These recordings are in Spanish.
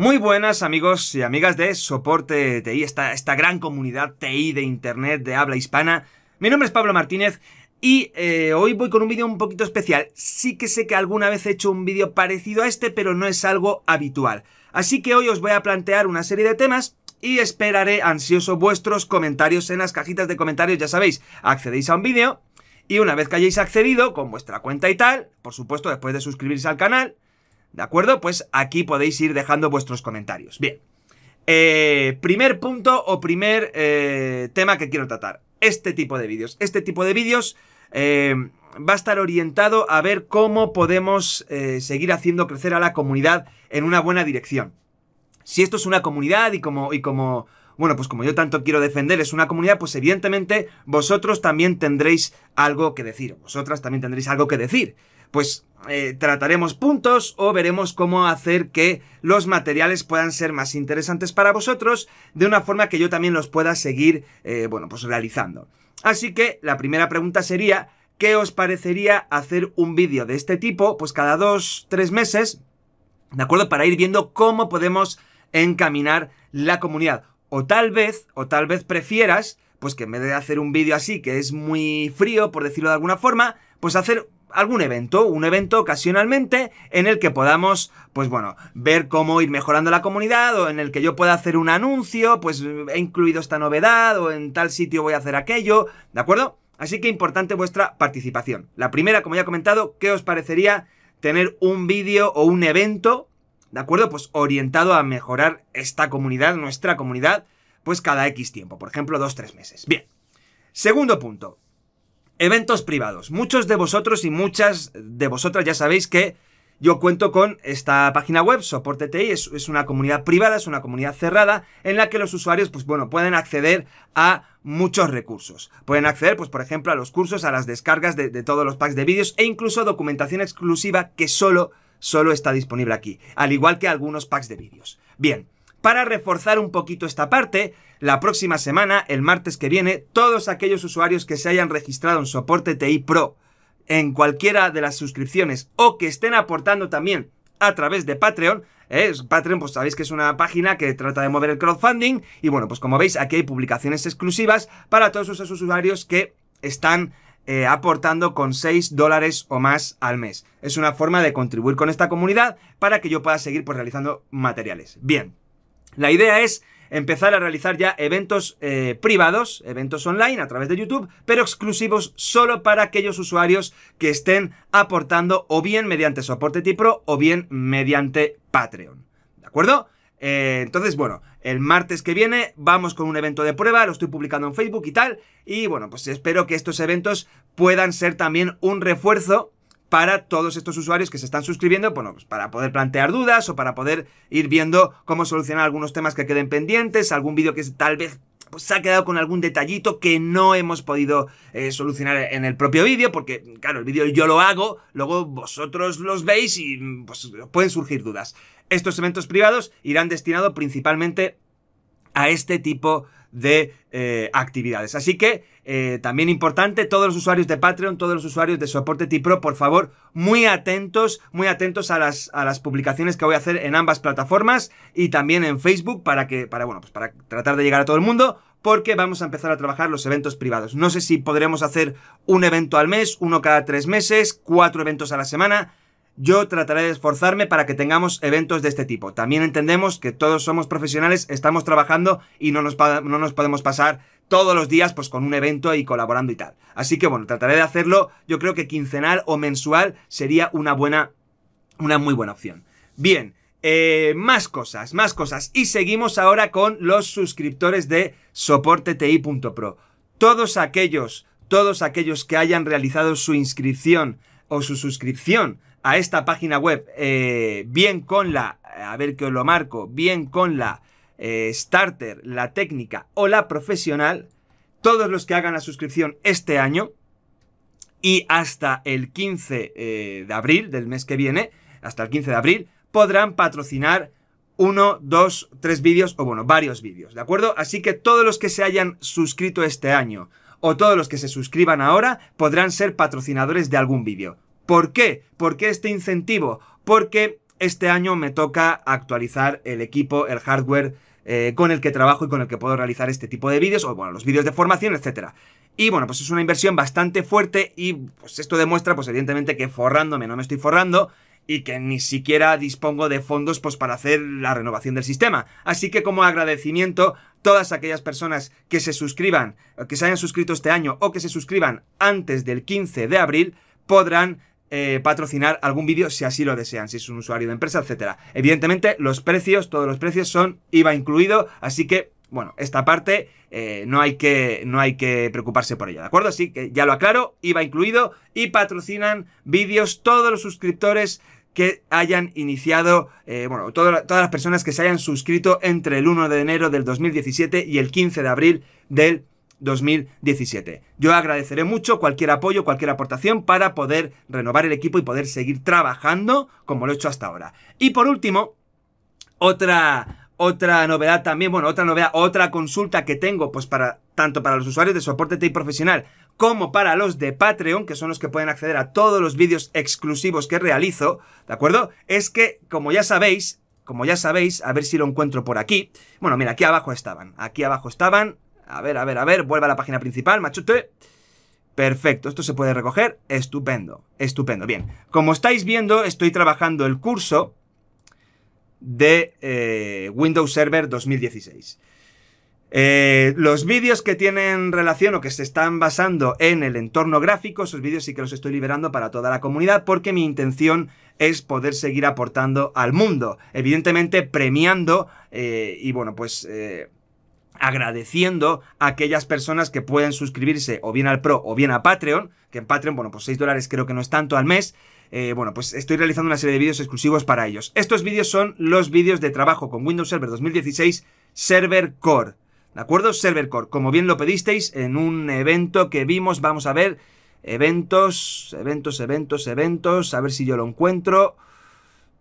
Muy buenas amigos y amigas de Soporte TI, esta, esta gran comunidad TI de Internet de habla hispana. Mi nombre es Pablo Martínez y eh, hoy voy con un vídeo un poquito especial. Sí que sé que alguna vez he hecho un vídeo parecido a este, pero no es algo habitual. Así que hoy os voy a plantear una serie de temas y esperaré ansioso vuestros comentarios en las cajitas de comentarios, ya sabéis, accedéis a un vídeo y una vez que hayáis accedido con vuestra cuenta y tal, por supuesto después de suscribirse al canal, ¿De acuerdo? Pues aquí podéis ir dejando vuestros comentarios. Bien. Eh, primer punto o primer eh, tema que quiero tratar. Este tipo de vídeos. Este tipo de vídeos eh, va a estar orientado a ver cómo podemos seguir haciendo crecer a la comunidad en una buena dirección. Si esto es una comunidad y como, y como bueno, pues como yo tanto quiero defender, es una comunidad, pues evidentemente vosotros también tendréis algo que decir, vosotras también tendréis algo que decir pues eh, trataremos puntos o veremos cómo hacer que los materiales puedan ser más interesantes para vosotros de una forma que yo también los pueda seguir, eh, bueno, pues realizando. Así que la primera pregunta sería, ¿qué os parecería hacer un vídeo de este tipo? Pues cada dos, tres meses, ¿de acuerdo? Para ir viendo cómo podemos encaminar la comunidad. O tal vez, o tal vez prefieras, pues que en vez de hacer un vídeo así, que es muy frío, por decirlo de alguna forma, pues hacer algún evento, un evento ocasionalmente en el que podamos, pues bueno, ver cómo ir mejorando la comunidad o en el que yo pueda hacer un anuncio, pues he incluido esta novedad o en tal sitio voy a hacer aquello, ¿de acuerdo? Así que importante vuestra participación. La primera, como ya he comentado, ¿qué os parecería tener un vídeo o un evento, ¿de acuerdo? Pues orientado a mejorar esta comunidad, nuestra comunidad, pues cada X tiempo, por ejemplo, dos, tres meses. Bien. Segundo punto, Eventos privados. Muchos de vosotros y muchas de vosotras ya sabéis que yo cuento con esta página web, Soporte TI, es, una comunidad privada, es una comunidad cerrada, en la que los usuarios, pues bueno, pueden acceder a muchos recursos. Pueden acceder, pues por ejemplo, a los cursos, a las descargas de, todos los packs de vídeos e incluso documentación exclusiva que solo, solo está disponible aquí, al igual que algunos packs de vídeos. Bien. Para reforzar un poquito esta parte, la próxima semana, el martes que viene, todos aquellos usuarios que se hayan registrado en soporte TI Pro en cualquiera de las suscripciones o que estén aportando también a través de Patreon, ¿eh? Patreon, pues sabéis que es una página que trata de mover el crowdfunding. Y bueno, pues como veis, aquí hay publicaciones exclusivas para todos esos usuarios que están eh, aportando con 6 dólares o más al mes. Es una forma de contribuir con esta comunidad para que yo pueda seguir pues, realizando materiales. Bien, la idea es empezar a realizar ya eventos eh, privados, eventos online a través de YouTube, pero exclusivos solo para aquellos usuarios que estén aportando o bien mediante soporte Tipro o bien mediante Patreon. ¿De acuerdo? Eh, entonces, bueno, el martes que viene vamos con un evento de prueba, lo estoy publicando en Facebook y tal, y bueno, pues espero que estos eventos puedan ser también un refuerzo para todos estos usuarios que se están suscribiendo, bueno, pues para poder plantear dudas o para poder ir viendo cómo solucionar algunos temas que queden pendientes, algún vídeo que tal vez pues, se ha quedado con algún detallito que no hemos podido eh, solucionar en el propio vídeo, porque claro, el vídeo yo lo hago, luego vosotros los veis y pues, pueden surgir dudas. Estos eventos privados irán destinados principalmente a este tipo de de eh, actividades. Así que eh, también importante, todos los usuarios de Patreon, todos los usuarios de soporte Tipro, por favor, muy atentos, muy atentos a las, a las publicaciones que voy a hacer en ambas plataformas y también en Facebook para que, para, bueno, pues para tratar de llegar a todo el mundo, porque vamos a empezar a trabajar los eventos privados. No sé si podremos hacer un evento al mes, uno cada tres meses, cuatro eventos a la semana. Yo trataré de esforzarme para que tengamos eventos de este tipo. También entendemos que todos somos profesionales, estamos trabajando y no nos, podemos pasar todos los días pues con un evento y colaborando y tal. Así que bueno, trataré de hacerlo. Yo creo que quincenal o mensual sería una buena, una muy buena opción. Bien, eh, más cosas, más cosas. Y seguimos ahora con los suscriptores de soporteti.pro. Todos aquellos, todos aquellos que hayan realizado su inscripción o su suscripción a esta página web, eh, bien con la, a ver que os lo marco, bien con la eh, starter, la técnica o la profesional, todos los que hagan la suscripción este año y hasta el 15 eh, de abril del mes que viene, hasta el 15 de abril, podrán patrocinar uno, dos, tres vídeos o bueno, varios vídeos, ¿de acuerdo? Así que todos los que se hayan suscrito este año o todos los que se suscriban ahora podrán ser patrocinadores de algún vídeo. ¿Por qué? ¿Por qué este incentivo? Porque este año me toca actualizar el equipo, el hardware eh, con el que trabajo y con el que puedo realizar este tipo de vídeos, o bueno, los vídeos de formación, etcétera. Y bueno, pues es una inversión bastante fuerte y pues esto demuestra, pues evidentemente que forrándome no me estoy forrando y que ni siquiera dispongo de fondos pues para hacer la renovación del sistema. Así que como agradecimiento, todas aquellas personas que se suscriban, que se hayan suscrito este año o que se suscriban antes del 15 de abril, podrán eh, patrocinar algún vídeo si así lo desean, si es un usuario de empresa, etcétera. Evidentemente, los precios, todos los precios son IVA incluido, así que, bueno, esta parte eh, no, hay que, no hay que preocuparse por ella, ¿de acuerdo? Así que ya lo aclaro, IVA incluido y patrocinan vídeos todos los suscriptores que hayan iniciado, eh, bueno, todas, todas las personas que se hayan suscrito entre el 1 de enero del 2017 y el 15 de abril del 2017. Yo agradeceré mucho cualquier apoyo, cualquier aportación para poder renovar el equipo y poder seguir trabajando como lo he hecho hasta ahora. Y por último, otra, otra novedad también, bueno, otra novedad, otra consulta que tengo, pues para tanto para los usuarios de soporte TI profesional como para los de Patreon, que son los que pueden acceder a todos los vídeos exclusivos que realizo, ¿de acuerdo? Es que, como ya sabéis, como ya sabéis, a ver si lo encuentro por aquí. Bueno, mira, aquí abajo estaban, aquí abajo estaban, a ver, a ver, a ver, vuelve a la página principal, machute. Perfecto, esto se puede recoger. Estupendo, estupendo. Bien, como estáis viendo, estoy trabajando el curso de eh, Windows Server 2016. Eh, los vídeos que tienen relación o que se están basando en el entorno gráfico, esos vídeos sí que los estoy liberando para toda la comunidad porque mi intención es poder seguir aportando al mundo, evidentemente premiando eh, y bueno, pues agradeciendo a aquellas personas que pueden suscribirse o bien al Pro o bien a Patreon, que en Patreon, bueno, pues 6 dólares creo que no es tanto al mes. Eh, bueno, pues estoy realizando una serie de vídeos exclusivos para ellos. Estos vídeos son los vídeos de trabajo con Windows Server 2016 Server Core. ¿De acuerdo? Server Core, como bien lo pedisteis en un evento que vimos, vamos a ver, eventos, eventos, eventos, eventos, a ver si yo lo encuentro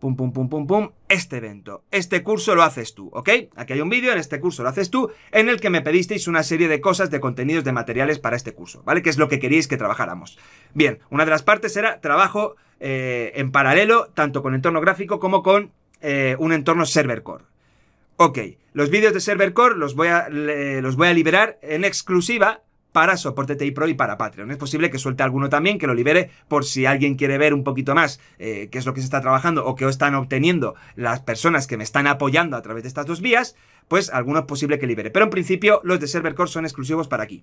pum, pum, pum, pum, pum, este evento. Este curso lo haces tú, ¿ok? Aquí hay un vídeo, en este curso lo haces tú, en el que me pedisteis una serie de cosas, de contenidos, de materiales para este curso, ¿vale? Que es lo que queríais que trabajáramos. Bien, una de las partes era trabajo eh, en paralelo, tanto con entorno gráfico como con eh, un entorno server core. Ok, los vídeos de server core los voy a, los voy a liberar en exclusiva para Soporte TI Pro y para Patreon. Es posible que suelte alguno también, que lo libere por si alguien quiere ver un poquito más eh, qué es lo que se está trabajando o qué están obteniendo las personas que me están apoyando a través de estas dos vías, pues alguno es posible que libere. Pero en principio los de Server Core son exclusivos para aquí.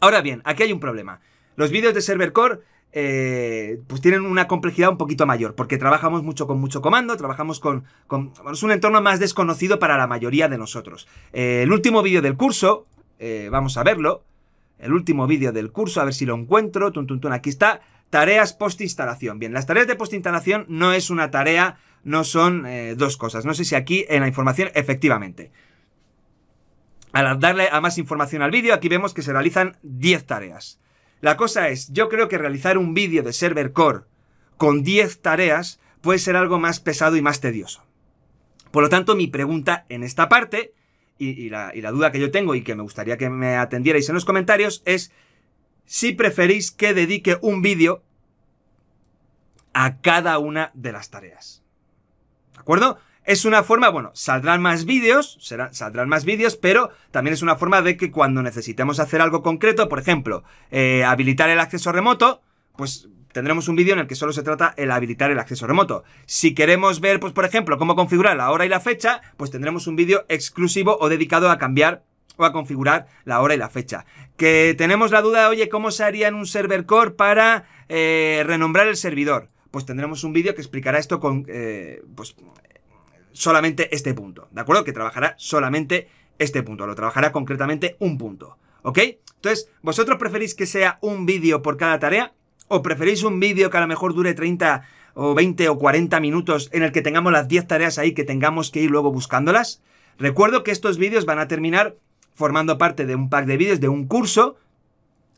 Ahora bien, aquí hay un problema. Los vídeos de Server Core eh, pues tienen una complejidad un poquito mayor, porque trabajamos mucho con mucho comando, trabajamos con... es un entorno más desconocido para la mayoría de nosotros. Eh, el último vídeo del curso, vamos a verlo, el último vídeo del curso, a ver si lo encuentro. Tuntuntun, Aquí está. Tareas post-instalación. Bien, las tareas de post-instalación no es una tarea, no son eh, dos cosas. No sé si aquí en la información, efectivamente. Al darle a más información al vídeo, aquí vemos que se realizan 10 tareas. La cosa es, yo creo que realizar un vídeo de server core con 10 tareas puede ser algo más pesado y más tedioso. Por lo tanto, mi pregunta en esta parte y, la, duda que yo tengo y que me gustaría que me atendierais en los comentarios es si preferís que dedique un vídeo a cada una de las tareas. ¿De acuerdo? Es una forma, bueno, saldrán más vídeos, saldrán más vídeos, pero también es una forma de que cuando necesitemos hacer algo concreto, por ejemplo, eh, habilitar el acceso remoto, pues tendremos un vídeo en el que solo se trata el habilitar el acceso remoto. Si queremos ver, pues por ejemplo, cómo configurar la hora y la fecha, pues tendremos un vídeo exclusivo o dedicado a cambiar o a configurar la hora y la fecha. Que tenemos la duda, oye, ¿cómo se haría en un server core para eh, renombrar el servidor? Pues tendremos un vídeo que explicará esto con, eh, pues, solamente este punto, ¿de acuerdo? Que trabajará solamente este punto, lo trabajará concretamente un punto, ¿ok? Entonces, ¿vosotros preferís que sea un vídeo por cada tarea? ¿O preferís un vídeo que a lo mejor dure 30 o 20 o 40 minutos en el que tengamos las 10 tareas ahí que tengamos que ir luego buscándolas? Recuerdo que estos vídeos van a terminar formando parte de un pack de vídeos, de un curso,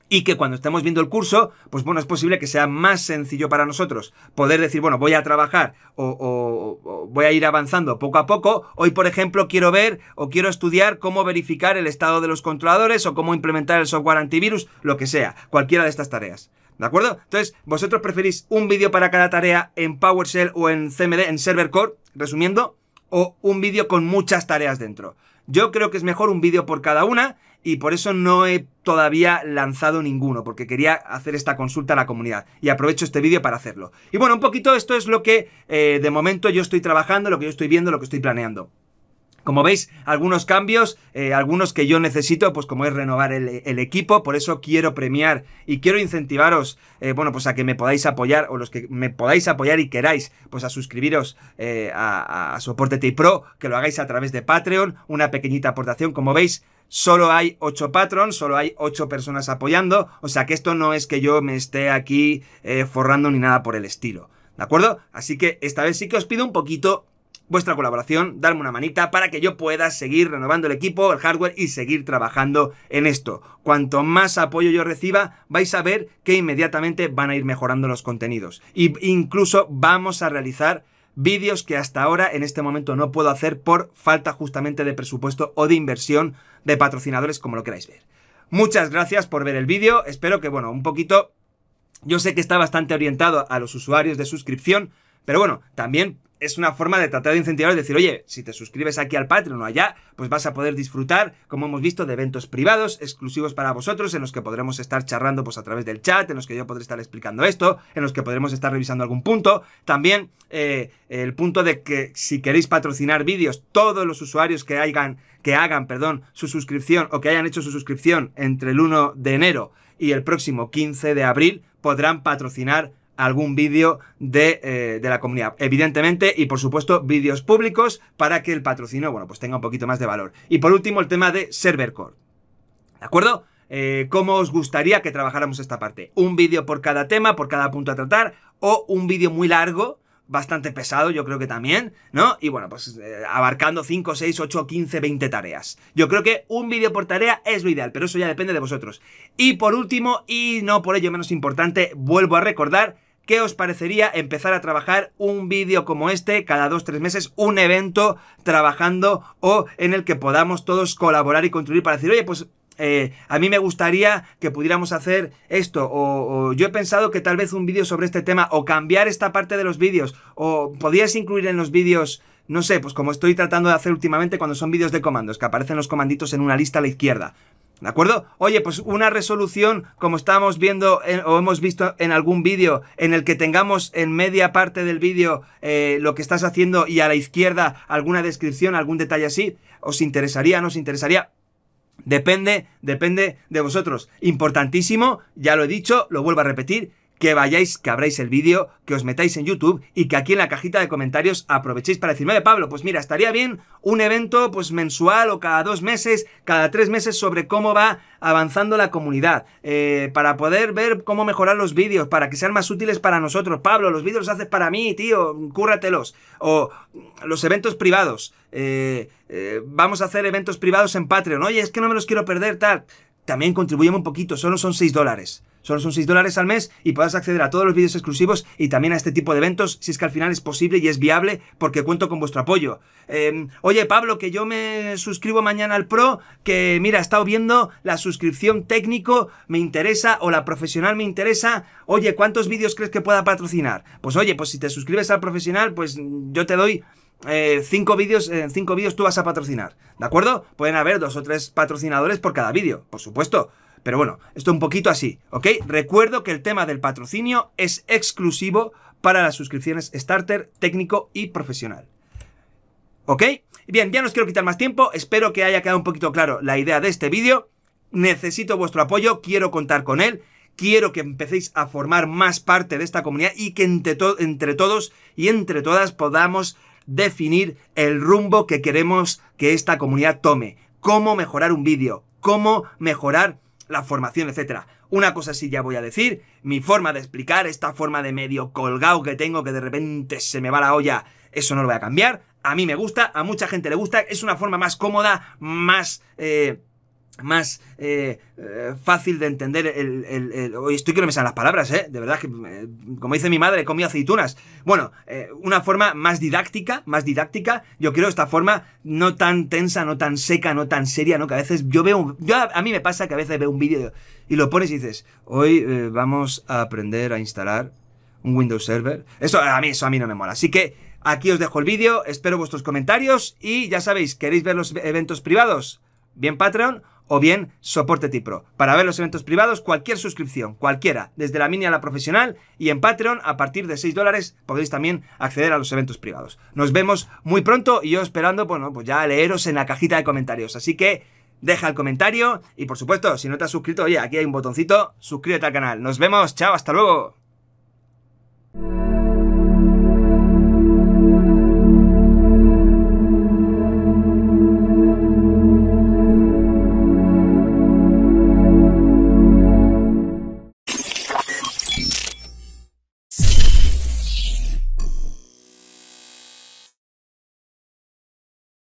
y que cuando estemos viendo el curso, pues bueno, es posible que sea más sencillo para nosotros poder decir, bueno, voy a trabajar o, voy a ir avanzando poco a poco. Hoy, por ejemplo, quiero ver o quiero estudiar cómo verificar el estado de los controladores o cómo implementar el software antivirus, lo que sea, cualquiera de estas tareas. ¿De acuerdo? Entonces, vosotros preferís un vídeo para cada tarea en PowerShell o en CMD, en Server Core, resumiendo, o un vídeo con muchas tareas dentro. Yo creo que es mejor un vídeo por cada una y por eso no he todavía lanzado ninguno, porque quería hacer esta consulta a la comunidad y aprovecho este vídeo para hacerlo. Y bueno, un poquito esto es lo que eh, de momento yo estoy trabajando, lo que yo estoy viendo, lo que estoy planeando. Como veis, algunos cambios, eh, algunos que yo necesito, pues como es renovar el, equipo, por eso quiero premiar y quiero incentivaros, eh, bueno, pues a que me podáis apoyar o los que me podáis apoyar y queráis, pues a suscribiros eh, a, Soporte Soporte Pro, que lo hagáis a través de Patreon, una pequeñita aportación, como veis, solo hay 8 patrons, solo hay 8 personas apoyando, o sea que esto no es que yo me esté aquí forrando ni nada por el estilo, ¿de acuerdo? Así que esta vez sí que os pido un poquito vuestra colaboración, darme una manita para que yo pueda seguir renovando el equipo, el hardware y seguir trabajando en esto. Cuanto más apoyo yo reciba, vais a ver que inmediatamente van a ir mejorando los contenidos. e incluso vamos a realizar vídeos que hasta ahora en este momento no puedo hacer por falta justamente de presupuesto o de inversión de patrocinadores como lo queráis ver. Muchas gracias por ver el vídeo, espero que bueno, un poquito yo sé que está bastante orientado a los usuarios de suscripción, pero bueno, también es una forma de tratar de incentivar, y decir, oye, si te suscribes aquí al Patreon o allá, pues vas a poder disfrutar, como hemos visto, de eventos privados, exclusivos para vosotros, en los que podremos estar charlando pues a través del chat, en los que yo podré estar explicando esto, en los que podremos estar revisando algún punto. También eh, el punto de que si queréis patrocinar vídeos, todos los usuarios que hagan, que hagan, perdón, su suscripción o que hayan hecho su suscripción entre el 1 de enero y el próximo 15 de abril, podrán patrocinar algún vídeo eh, de, la comunidad, evidentemente, y por supuesto vídeos públicos para que el patrocinio, bueno, pues tenga un poquito más de valor. Y por último, el tema de server core. ¿De acuerdo? Eh, ¿Cómo os gustaría que trabajáramos esta parte? ¿Un vídeo por cada tema, por cada punto a tratar? ¿O un vídeo muy largo? bastante pesado, yo creo que también, ¿no? Y bueno, pues eh, abarcando 5, 6, 8, 15, 20 tareas. Yo creo que un vídeo por tarea es lo ideal, pero eso ya depende de vosotros. Y por último, y no por ello menos importante, vuelvo a recordar ¿Qué os parecería empezar a trabajar un vídeo como este cada o tres meses, un evento trabajando o en el que podamos todos colaborar y construir para decir, oye, pues eh, a mí me gustaría que pudiéramos hacer esto, o, yo he pensado que tal vez un vídeo sobre este tema, o cambiar esta parte de los vídeos, o podías incluir en los vídeos, no sé, pues como estoy tratando de hacer últimamente cuando son vídeos de comandos, que aparecen los comanditos en una lista a la izquierda. ¿De acuerdo? Oye, pues una resolución, como estábamos viendo o hemos visto en algún vídeo, en el que tengamos en media parte del vídeo eh, lo que estás haciendo y a la izquierda alguna descripción, algún detalle así, ¿os interesaría? ¿No os interesaría? Depende, depende de vosotros. Importantísimo, ya lo he dicho, lo vuelvo a repetir, que vayáis, que abráis el vídeo, que os metáis en YouTube y que aquí en la cajita de comentarios aprovechéis para decirme, Pablo, pues mira, estaría bien un evento pues mensual o cada dos meses, cada tres meses sobre cómo va avanzando la comunidad, eh, para poder ver cómo mejorar los vídeos, para que sean más útiles para nosotros. Pablo, los vídeos los haces para mí, tío, cúrratelos. O los eventos privados. Eh, eh, vamos a hacer eventos privados en Patreon. Oye, es que no me los quiero perder, tal. También contribuyeme un poquito, solo son 6 dólares. Solo son 6 dólares al mes y puedes acceder a todos los vídeos exclusivos y también a este tipo de eventos si es que al final es posible y es viable porque cuento con vuestro apoyo. Em, oye Pablo, que yo me suscribo mañana al Pro, que mira, he estado viendo la suscripción técnico, me interesa, o la profesional me interesa. Oye, ¿cuántos vídeos crees que pueda patrocinar? Pues oye, pues si te suscribes al profesional, pues yo te doy 5 eh, cinco vídeos, en eh, 5 cinco vídeos tú vas a patrocinar, ¿de acuerdo? Pueden haber dos o tres patrocinadores por cada vídeo, por supuesto. Pero bueno, esto un poquito así, ¿ok? Recuerdo que el tema del patrocinio es exclusivo para las suscripciones starter, técnico y profesional. ¿Ok? Bien, ya no os quiero quitar más tiempo, espero que haya quedado un poquito claro la idea de este vídeo. Necesito vuestro apoyo, quiero contar con él quiero que empecéis a formar más parte de esta comunidad y que entre, entre, todos y entre todas podamos definir el rumbo que queremos que esta comunidad tome. Cómo mejorar un vídeo, cómo mejorar la formación, etc. Una cosa sí ya voy a decir, mi forma de explicar, esta forma de medio colgado que tengo que de repente se me va la olla, eso no lo voy a cambiar. A mí me gusta, a mucha gente le gusta, es una forma más cómoda, más... Eh, más eh, eh, fácil de entender el, el, Estoy que no me salen las palabras, ¿eh? De verdad que, eh, como dice mi madre, comido aceitunas. Bueno, una forma más didáctica, más didáctica. Yo creo esta forma no tan tensa, no tan seca, no tan seria, ¿no? Que a veces yo veo... a mí me pasa que a veces veo un vídeo y lo pones y dices, hoy vamos a aprender a instalar un Windows Server. Eso a mí, eso a mí no me mola. Así que aquí os dejo el vídeo, espero vuestros comentarios y ya sabéis, ¿queréis ver los eventos privados? Bien Patreon o bien Soporte Tipro. Para ver los eventos privados, cualquier suscripción, cualquiera, desde la mini a la profesional y en Patreon, a partir de 6 dólares podéis también acceder a los eventos privados. Nos vemos muy pronto y yo esperando, bueno, pues ya leeros en la cajita de comentarios. Así que deja el comentario y por supuesto, si no te has suscrito, oye, aquí hay un botoncito, suscríbete al canal. Nos vemos, chao, hasta luego.